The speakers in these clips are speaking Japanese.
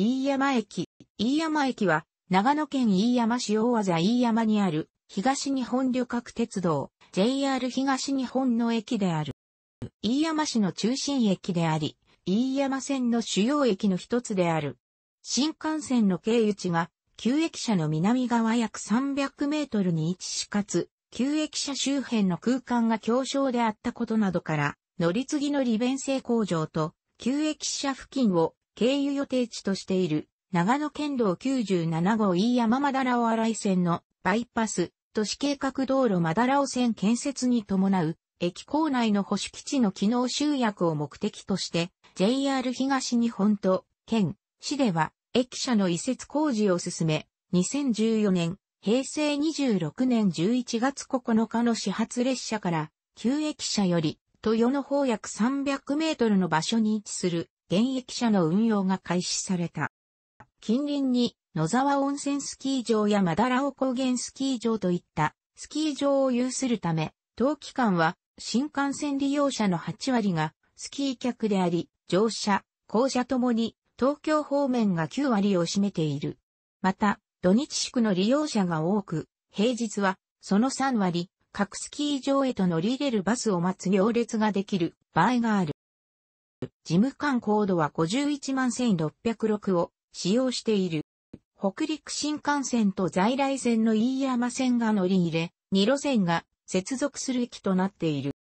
飯山駅。飯山駅は、長野県飯山市大和飯山にある、東日本旅客鉄道、JR 東日本の駅である。飯山市の中心駅であり、飯山線の主要駅の一つである。新幹線の経由地が、旧駅舎の南側約300メートルに位置しかつ、旧駅舎周辺の空間が強小であったことなどから、乗り継ぎの利便性向上と、旧駅舎付近を経由予定地としている長野県道97号飯山まだらオ新井線のバイパス都市計画道路まだらオ線建設に伴う駅構内の保守基地の機能集約を目的として JR 東日本と県、市では駅舎の移設工事を進め2014年平成26年11月9日の始発列車から旧駅舎より豊野方約300メートルの場所に位置する現役車の運用が開始された。近隣に野沢温泉スキー場やマダラオ高原スキー場といったスキー場を有するため、当期間は新幹線利用者の8割がスキー客であり、乗車、降車ともに東京方面が9割を占めている。また、土日宿の利用者が多く、平日はその3割、各スキー場へと乗り入れるバスを待つ行列ができる場合がある。事務官コードは51万1606を使用している。北陸新幹線と在来線の飯山線が乗り入れ、2路線が接続する駅となっている。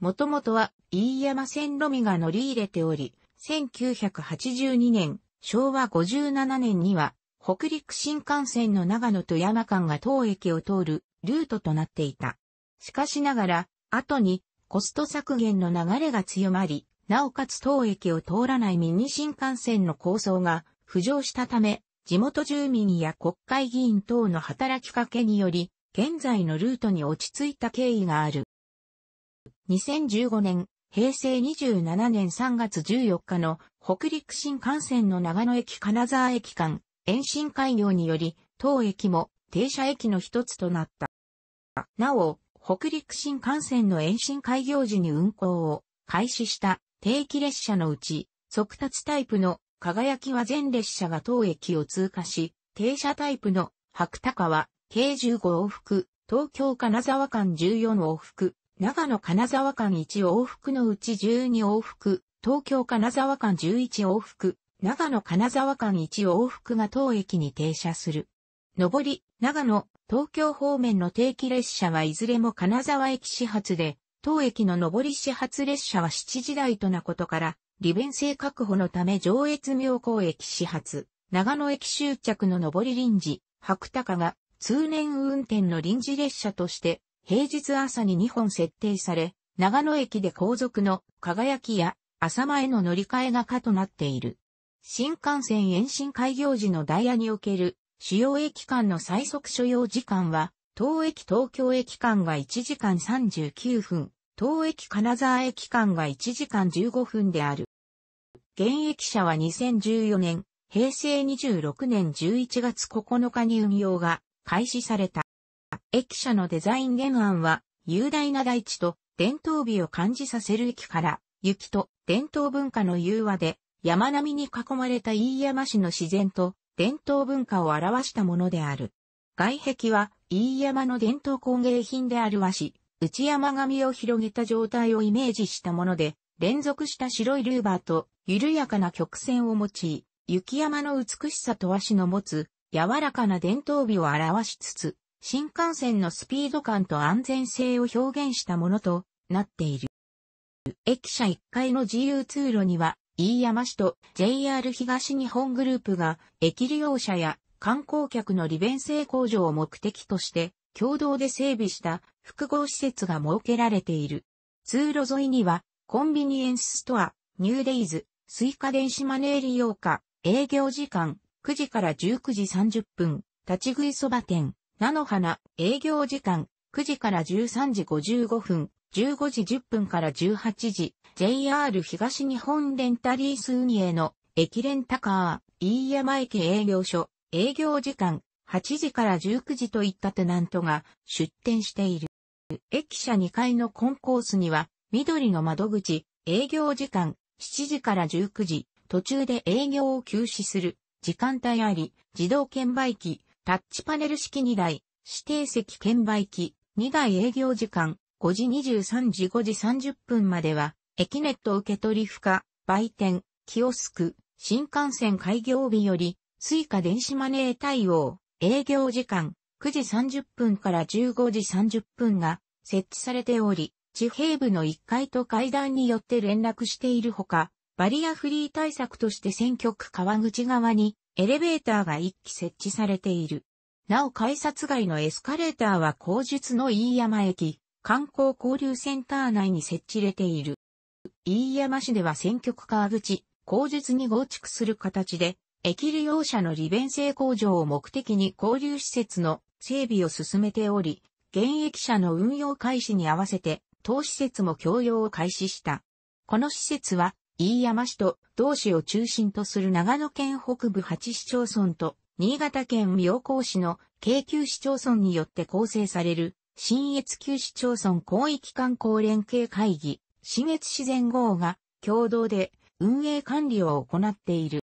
もともとは飯山線のみが乗り入れており、1982年、昭和57年には、北陸新幹線の長野と山間が当駅を通るルートとなっていた。しかしながら、後にコスト削減の流れが強まり、なおかつ当駅を通らないミニ新幹線の構想が浮上したため、地元住民や国会議員等の働きかけにより、現在のルートに落ち着いた経緯がある。2015年、平成27年3月14日の北陸新幹線の長野駅金沢駅間延伸開業により、当駅も停車駅の一つとなった。なお、北陸新幹線の延伸開業時に運行を開始した定期列車のうち、速達タイプの輝きは全列車が当駅を通過し、停車タイプの白鷹は計15往復、東京金沢間14往復、長野金沢間1往復のうち12往復、東京金沢間11往復、長野金沢間1往復が当駅に停車する。上り、長野、東京方面の定期列車はいずれも金沢駅始発で、当駅の上り始発列車は7時台となことから、利便性確保のため上越妙高駅始発、長野駅終着の上り臨時、白鷹が通年運転の臨時列車として、平日朝に2本設定され、長野駅で後続の輝きや朝前の乗り換えが可となっている。新幹線延伸開業時のダイヤにおける主要駅間の最速所要時間は、東駅東京駅間が1時間39分、東駅金沢駅間が1時間15分である。現役舎は2014年、平成26年11月9日に運用が開始された。駅舎のデザイン原案は、雄大な大地と伝統美を感じさせる駅から、雪と伝統文化の融和で、山並みに囲まれた飯山市の自然と伝統文化を表したものである。外壁は飯山の伝統工芸品である和紙、内山紙を広げた状態をイメージしたもので、連続した白いルーバーと緩やかな曲線を用い、雪山の美しさと和紙の持つ柔らかな伝統美を表しつつ、新幹線のスピード感と安全性を表現したものとなっている。駅舎1階の自由通路には、飯山市と JR 東日本グループが駅利用者や観光客の利便性向上を目的として共同で整備した複合施設が設けられている。通路沿いには、コンビニエンスストア、ニューデイズ、スイカ電子マネー利用化、営業時間、9時から19時30分、立ち食いそば店、菜の花、営業時間、9時から13時55分、15時10分から18時、JR 東日本レンタリース運営の駅レンタカー、飯山駅営業所、営業時間、8時から19時といったテナントが出店している。駅舎2階のコンコースには、緑の窓口、営業時間、7時から19時、途中で営業を休止する、時間帯あり、自動券売機、タッチパネル式2台、指定席券売機、2台営業時間、5時23時5時30分までは、駅ネット受け取り不可、売店、キオスク、新幹線開業日より、スイカ電子マネー対応。営業時間9時30分から15時30分が設置されており、地平部の1階と階段によって連絡しているほか、バリアフリー対策として選挙区川口側にエレベーターが1基設置されている。なお改札外のエスカレーターは後述の飯山駅、観光交流センター内に設置れている。飯山市では選挙区川口、後述に合築する形で駅利用者の利便性向上を目的に交流施設の整備を進めており、現役者の運用開始に合わせて、当施設も共用を開始した。この施設は、飯山市と同市を中心とする長野県北部8市町村と、新潟県妙高市の京急市町村によって構成される、新越旧市町村広域観光連携会議、新越自然号が共同で運営管理を行っている。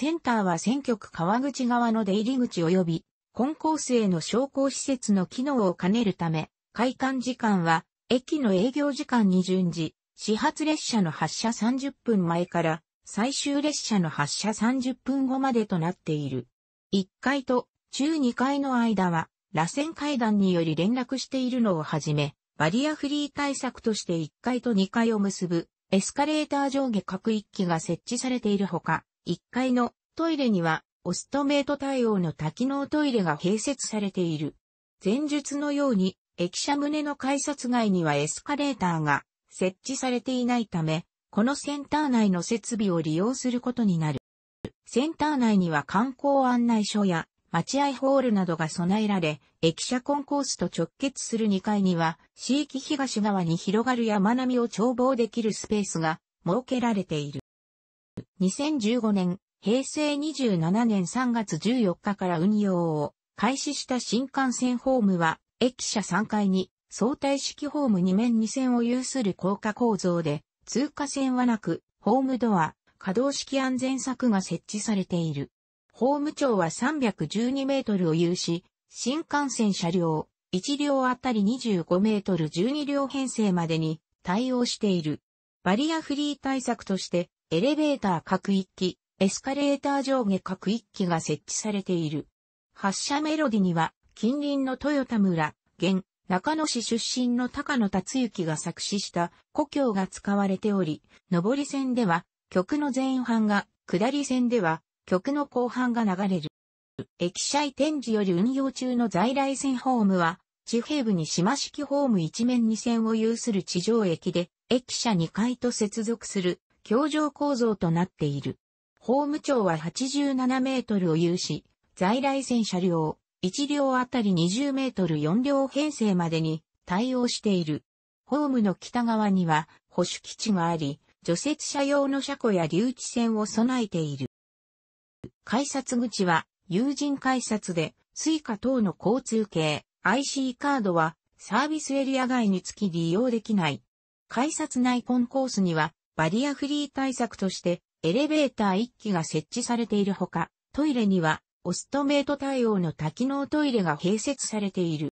センターは選挙区川口側の出入り口及び、ース生の商工施設の機能を兼ねるため、開館時間は、駅の営業時間に準じ、始発列車の発車30分前から、最終列車の発車30分後までとなっている。1階と中2階の間は、螺旋階段により連絡しているのをはじめ、バリアフリー対策として1階と2階を結ぶエスカレーター上下各1機が設置されているほか、1階のトイレには、オストメイト対応の多機能トイレが併設されている。前述のように、駅舎棟の改札外にはエスカレーターが設置されていないため、このセンター内の設備を利用することになる。センター内には観光案内所や待合ホールなどが備えられ、駅舎コンコースと直結する2階には、市域東側に広がる山並みを眺望できるスペースが設けられている。2015年、平成27年3月14日から運用を開始した新幹線ホームは、駅舎3階に相対式ホーム2面2線を有する高架構造で、通過線はなく、ホームドア、可動式安全柵が設置されている。ホーム長は312メートルを有し、新幹線車両、1両あたり25メートル12両編成までに対応している。バリアフリー対策として、エレベーター各一機、エスカレーター上下各一機が設置されている。発車メロディには、近隣の豊田村、現、中野市出身の高野達之が作詞した故郷が使われており、上り線では曲の前半が、下り線では曲の後半が流れる。駅舎移転時より運用中の在来線ホームは、地平部に島式ホーム一面二線を有する地上駅で、駅舎2階と接続する橋上構造となっている。ホーム長は87メートルを有し、在来線車両、1両あたり20メートル4両編成までに対応している。ホームの北側には保守基地があり、除雪車用の車庫や留置線を備えている。改札口は有人改札で、スイカ等の交通系 IC カードはサービスエリア外につき利用できない。改札内コンコースにはバリアフリー対策としてエレベーター1機が設置されているほか、トイレにはオストメイト対応の多機能トイレが併設されている。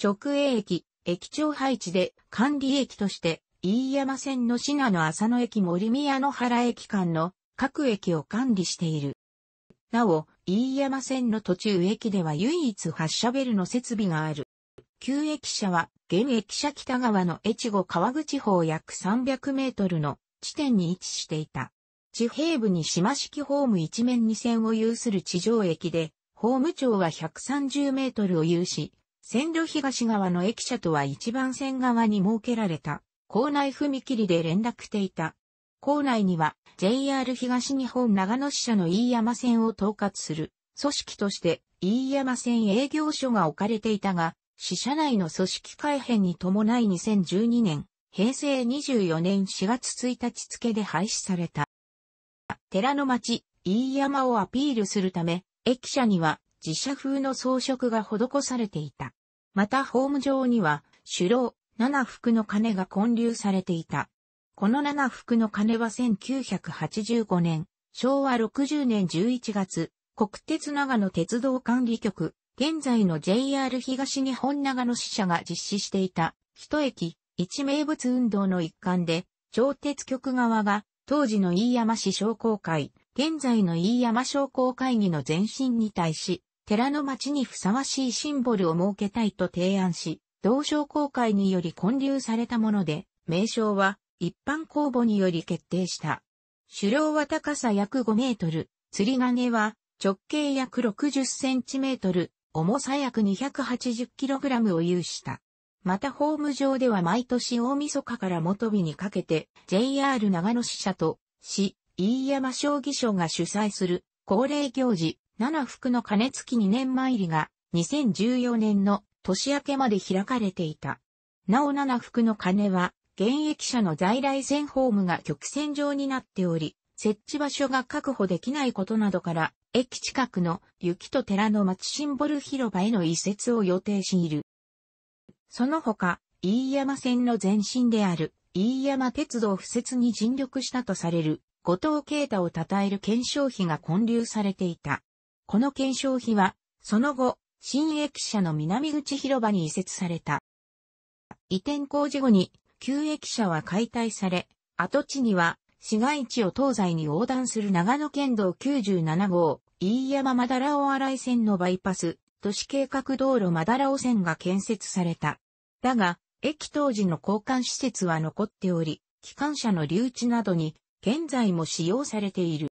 直営駅、駅長配置で管理駅として飯山線の品の浅野駅森宮野原駅間の各駅を管理している。なお、飯山線の途中駅では唯一発車ベルの設備がある。旧駅舎は、現駅舎北側の越後川口方約300メートルの地点に位置していた。地平部に島式ホーム一面二線を有する地上駅で、ホーム長は130メートルを有し、線路東側の駅舎とは一番線側に設けられた、校内踏切で連絡していた。校内には JR 東日本長野支社の飯山線を統括する組織として飯山線営業所が置かれていたが、支社内の組織改変に伴い2012年、平成24年4月1日付で廃止された。寺の町、飯山をアピールするため、駅舎には自社風の装飾が施されていた。またホーム上には、首楼、七福の鐘が建立されていた。この七福の鐘は1985年、昭和60年11月、国鉄長野鉄道管理局、現在の JR 東日本長野支社が実施していた、一駅、一名物運動の一環で、超鉄局側が、当時の飯山市商工会、現在の飯山商工会議の前身に対し、寺の町にふさわしいシンボルを設けたいと提案し、同商工会により建立されたもので、名称は一般公募により決定した。狩猟は高さ約5メートル、釣り鐘は直径約60センチメートル、重さ約 280kg を有した。またホーム上では毎年大晦日から元日にかけて JR 長野支社と市、飯山将棋所が主催する恒例行事、七福の金付き2年参りが2014年の年明けまで開かれていた。なお七福の鐘は現役者の在来線ホームが曲線上になっており、設置場所が確保できないことなどから、駅近くの雪と寺の町シンボル広場への移設を予定している。その他、飯山線の前身である飯山鉄道敷設に尽力したとされる後藤啓太を称える検証費が混流されていた。この検証費は、その後、新駅舎の南口広場に移設された。移転工事後に、旧駅舎は解体され、跡地には市街地を東西に横断する長野県道97号、飯山まだらを新井線のバイパス、都市計画道路まだらオ線が建設された。だが、駅当時の交換施設は残っており、機関車の留置などに現在も使用されている。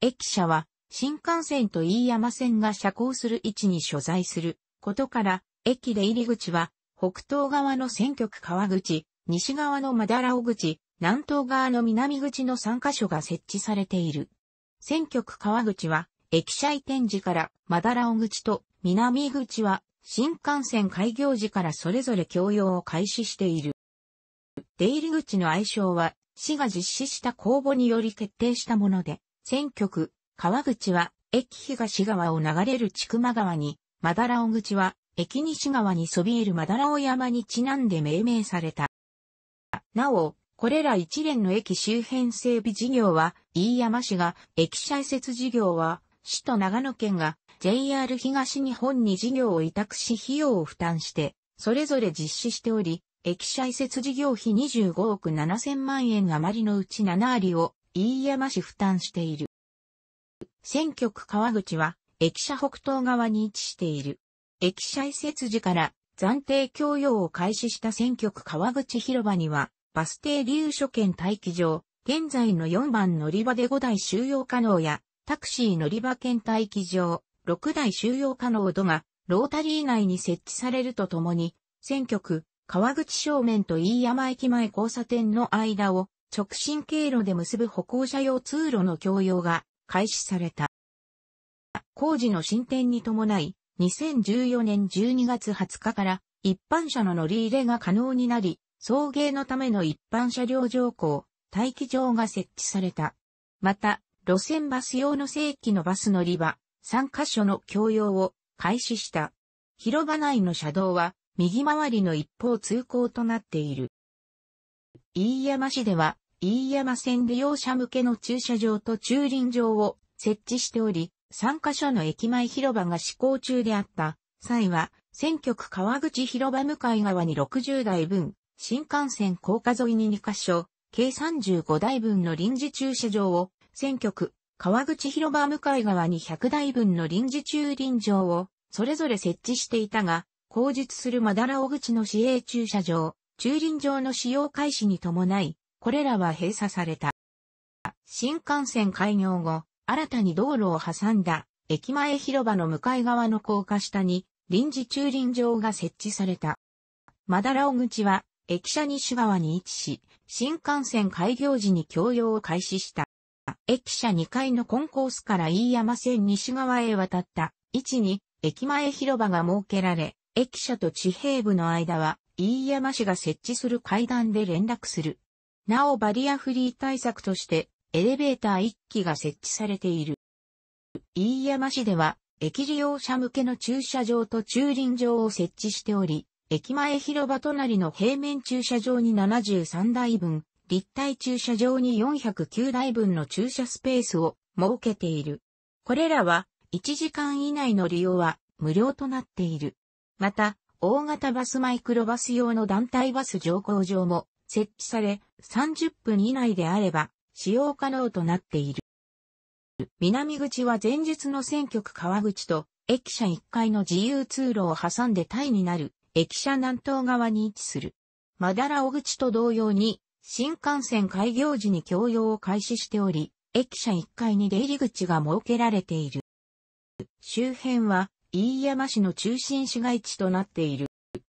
駅舎は新幹線と飯山線が車高する位置に所在することから、駅で入り口は北東側の選挙区川口、西側のまだらオ口、南東側の南口の3カ所が設置されている。選挙区川口は、駅舎移転時から、まだらオ口と南口は、新幹線開業時からそれぞれ共用を開始している。出入り口の愛称は、市が実施した公募により決定したもので、選挙区川口は、駅東側を流れる千曲川に、まだらオ口は、駅西側にそびえるまだらオ山にちなんで命名された。なお、これら一連の駅周辺整備事業は、飯山市が、駅舎移設事業は、市と長野県が JR 東日本に事業を委託し費用を負担して、それぞれ実施しており、駅舎移設事業費25億7000万円余りのうち7割を飯山市負担している。選挙区川口は、駅舎北東側に位置している。駅舎移設時から暫定供用を開始した選挙区川口広場には、バス停留所兼待機場、現在の4番乗り場で5台収容可能や、タクシー乗り場兼待機場、6台収容可能度が、ロータリー内に設置されるとともに、選挙区、川口正面と飯山駅前交差点の間を直進経路で結ぶ歩行者用通路の供用が開始された。工事の進展に伴い、2014年12月20日から一般車の乗り入れが可能になり、送迎のための一般車両乗降、待機場が設置された。また、路線バス用の正規のバス乗り場、3カ所の共用を開始した。広場内の車道は、右回りの一方通行となっている。飯山市では、飯山線利用者向けの駐車場と駐輪場を設置しており、3カ所の駅前広場が施行中であった際は、選挙区川口広場向かい側に60台分、新幹線高架沿いに2カ所、計35台分の臨時駐車場を、選挙区、川口広場向かい側に100台分の臨時駐輪場を、それぞれ設置していたが、後述するまだら小口の市営駐車場、駐輪場の使用開始に伴い、これらは閉鎖された。新幹線開業後、新たに道路を挟んだ駅前広場の向かい側の高架下に臨時駐輪場が設置された。まだら小口は駅舎西側に位置し、新幹線開業時に供用を開始した。駅舎2階のコンコースから飯山線西側へ渡った位置に駅前広場が設けられ、駅舎と地平部の間は飯山市が設置する階段で連絡する。なおバリアフリー対策としてエレベーター1機が設置されている。飯山市では駅利用者向けの駐車場と駐輪場を設置しており、駅前広場隣の平面駐車場に73台分、立体駐車場に409台分の駐車スペースを設けている。これらは1時間以内の利用は無料となっている。また、大型バスマイクロバス用の団体バス乗降場も設置され、30分以内であれば使用可能となっている。南口は前日の選挙区川口と駅舎1階の自由通路を挟んでタイになる駅舎南東側に位置する。マダラ小口と同様に、新幹線開業時に供用を開始しており、駅舎1階に出入り口が設けられている。周辺は、飯山市の中心市街地となっている。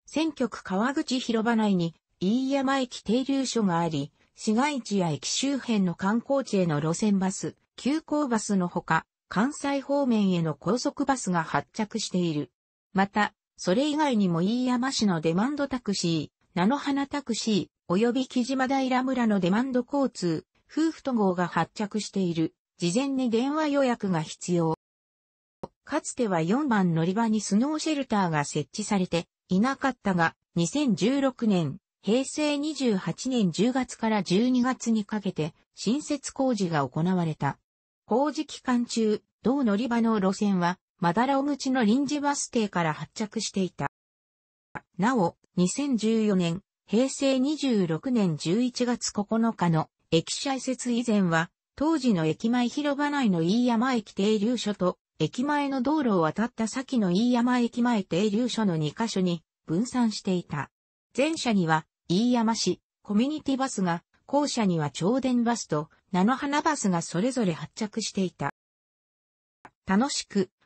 選挙区川口広場内に、飯山駅停留所があり、市街地や駅周辺の観光地への路線バス、急行バスのほか、関西方面への高速バスが発着している。また、それ以外にも飯山市のデマンドタクシー、菜の花タクシー、及び木島平村のデマンド交通、夫婦と号が発着している。事前に電話予約が必要。かつては4番乗り場にスノーシェルターが設置されていなかったが、2016年、平成28年10月から12月にかけて新設工事が行われた。工事期間中、同乗り場の路線はマダラオ口の臨時バス停から発着していた。なお、2014年、平成26年11月9日の駅舎移設以前は、当時の駅前広場内の飯山駅停留所と、駅前の道路を渡った先の飯山駅前停留所の2カ所に分散していた。前者には、飯山市、コミュニティバスが、後者には超電バスと、菜の花バスがそれぞれ発着していた。楽しく、